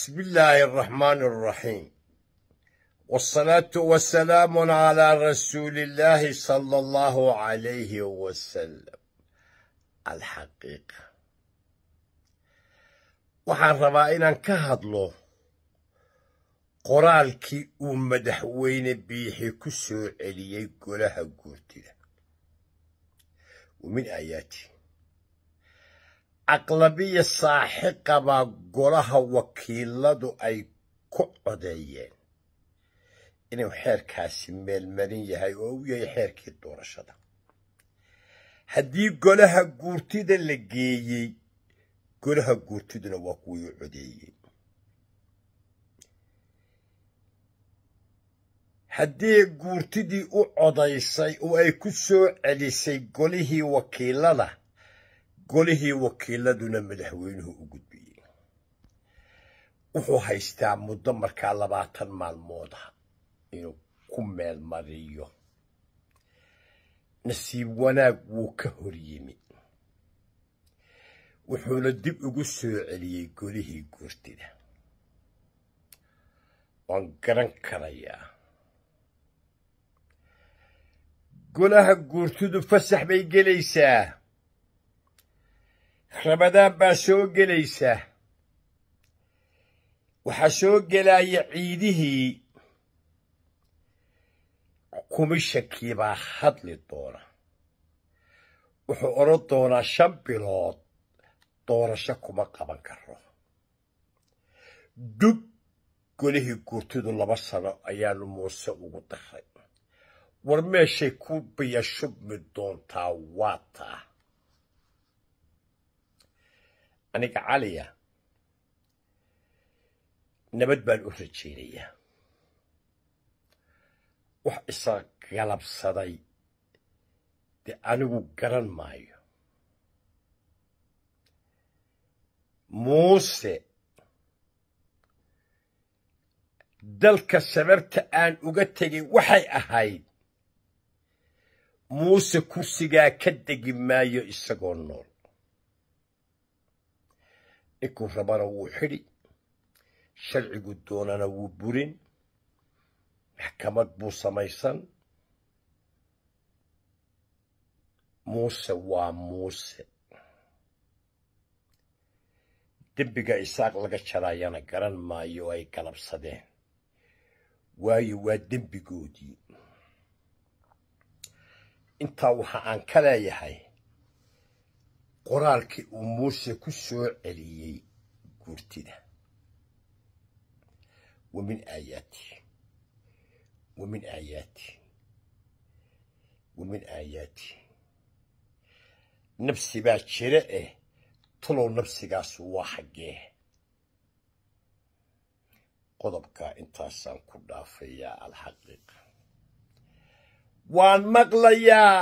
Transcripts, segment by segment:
بسم الله الرحمن الرحيم والصلاة والسلام على رسول الله صلى الله عليه وسلم alxaqiiqa waxaan rabaa inaan ka hadlo qoraalkii uu madaxweyne biixi ku soo celiyey golaha guurtida min aayaati aqlabiya saaxiqa baa golaha wakiiladu ay ku codeeyeen inuu xeerkaasi meelmarin yahay oo u yahay xeerkii doorashada haddii golaha guurtida la geeyey golaha guurtiduna waa kuwii u codeeyey haddii guurtidii u codaysay oo ay ku soo celisay golihii wakiilada golihii wakiiladuna madaxweynuhu u gudbiyey wuxuu haystaa muddo markaa labaatan maalmood inuu ku meel mariyo nasiib wanaag wuu ka hor yimi wuxuuna dib ugu soo celiyey golihii guurtida waan garan karayaa golaha guurtidu fasax bay gelaysaa rabadaan baa soo gelaysa waxaa soo gelaya ciidihii kumishankii hadli doona wuxuu oran doonaa shan bilood doorasho kuma qaban karo dug golihii guurtidu laba sano ayaanu muuse ugu daray war meeshay ku biyashubmi doontaa waa taa aniga caliya nabad baan u rajaynayaa wax isa galabsaday dee anigu garan maayo muuse dalka sababta aan uga tegay waxay ahayd muuse kursigaa ka degi maayo isagoo nool ninkuu rabana wuu xidhi sharcigu doonana wuu burin maxkamad buu samaysan muuse waa muuse dembiga isaaq laga jarayana garan maayo oo ay galabsadeen waayo waa dembigoodii intaa waxa aan ka leeyahay qoraalkii uu muuse ku soo celiyey guurtida wa min aayaati wa min aayaati wa min aayaati nabsi baa jira eh tulow nabsigaasu waa xaggee qodobkaa intaasaan ku dhaafayaa alxaqiiqa waan maqlayaa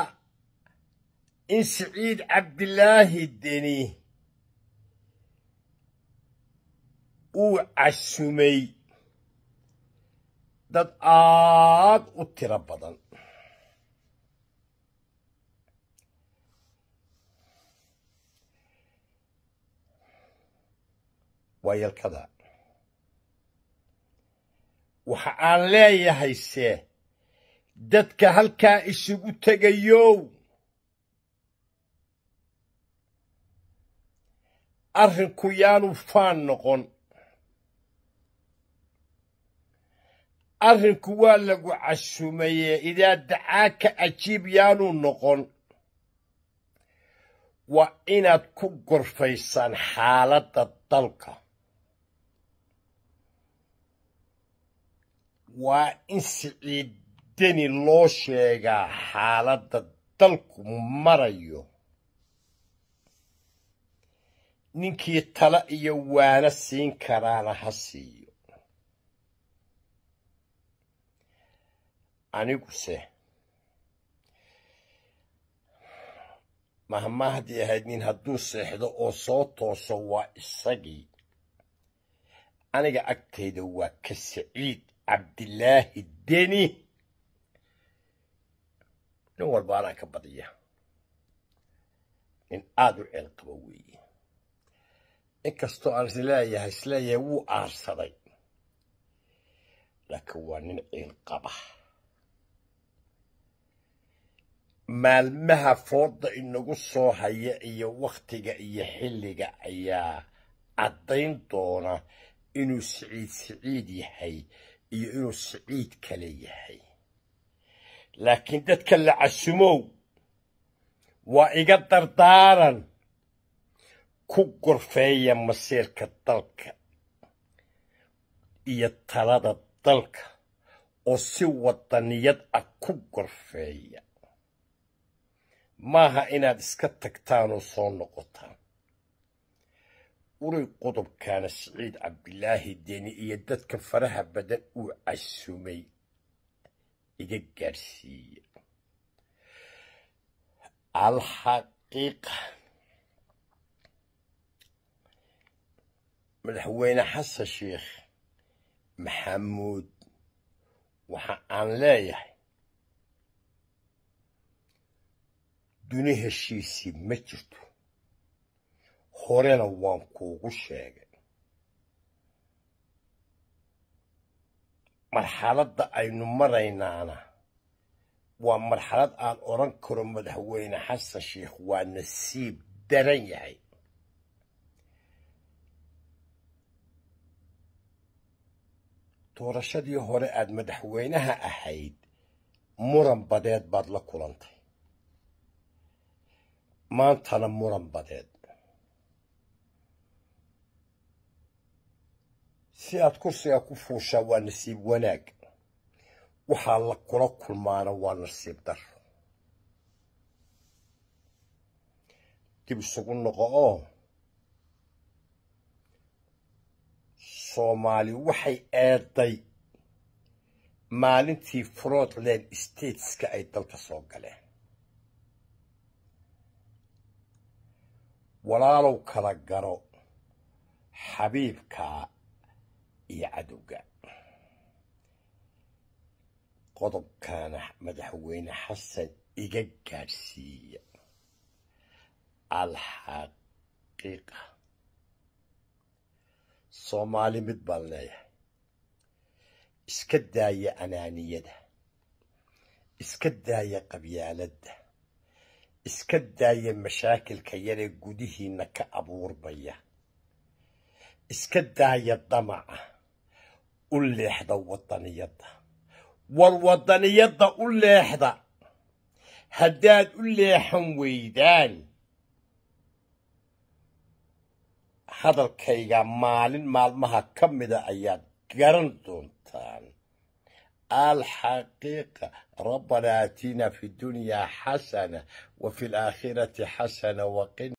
in siciid cabdilaahi deni uu casumay dad aad u tiro badan waa waxa aan leeyahay se dadka halkaa isugu tegayow arrinku yaanu faan noqon arrinku waa lagu casumeeyee idaa dacaaka cajiib yaanu noqon waa inaad ku gorfaysaan xaaladda dalka waa in siciidani loo sheegaa xaaladda dalku marayo ninkii tala iyo waana siin karaana ha siiyo aniguse mahmaa haddii ahayd nin hadduu seexdo oo soo tooso waa isagii aniga agteyda waa ka saciid cabdilaahi deni nin walba anaan ka badiya nin aada u ceel qaba weeye inkastoo aan isleeyahay isleeyahay wuu aarsaday laakiin waa nin ciil qaba maalmaha foodda inagu soo haya iyo waktiga iyo xilliga ayaa caddayn doona inuu siciid siciid yahay iyo inuu siciid kale yahay laakiin dadka la casumow waa iga dardaaran ku gorfeeya masiirka dalka iyo talada dalka oo si wadaniyad ah ku gorfeeya maaha inaad iska tagtaanoo soo noqotaan uray qodobkaana siciid cabdilaahi deni iyo dadka faraha badan uu casumay iga gaadhsiiya alxaqiiqa madaxweyne xasan sheikh maxamuud waxa aan leeyahay duni heshiisii ma jirto horena waan kuugu sheegay marxaladda aynu maraynaana waa marxalad aan odhan karo madaxweyne xasan sheikh waa nasiib daran yahay doorashadii hore aad madaxweynaha ahayd muran badeed baad la kulantay maantana muran badeed si aad kursiga ku fuushaa waa nasiib wanaag waxaa la kula kulmaana waa nasiib dar dib isugu noqo oo soomaali waxay eeday maalintii fraudland stateska ay dalka soo galeen walaalow kala garo xabiibka iyo cadowga qodobkaana madaxweyne xasan iga gaadhsiiya alxaqiiqa soomaali mid baan leeyahay iska daaya anaaniyada iska daaya qabyaaladda iska daaya mashaakilka yare gudihiinna ka abuurbaya iska daaya damaca u leexda waddaniyadda war wadaniyadda u leexda haddaad u leexan weydaan hadalkayga maalin maalmaha ka mida ayaad garan doontaan alxaqiiqa rabbana aatina fi dunyaa xasana wa fi laakhirati xasana waqina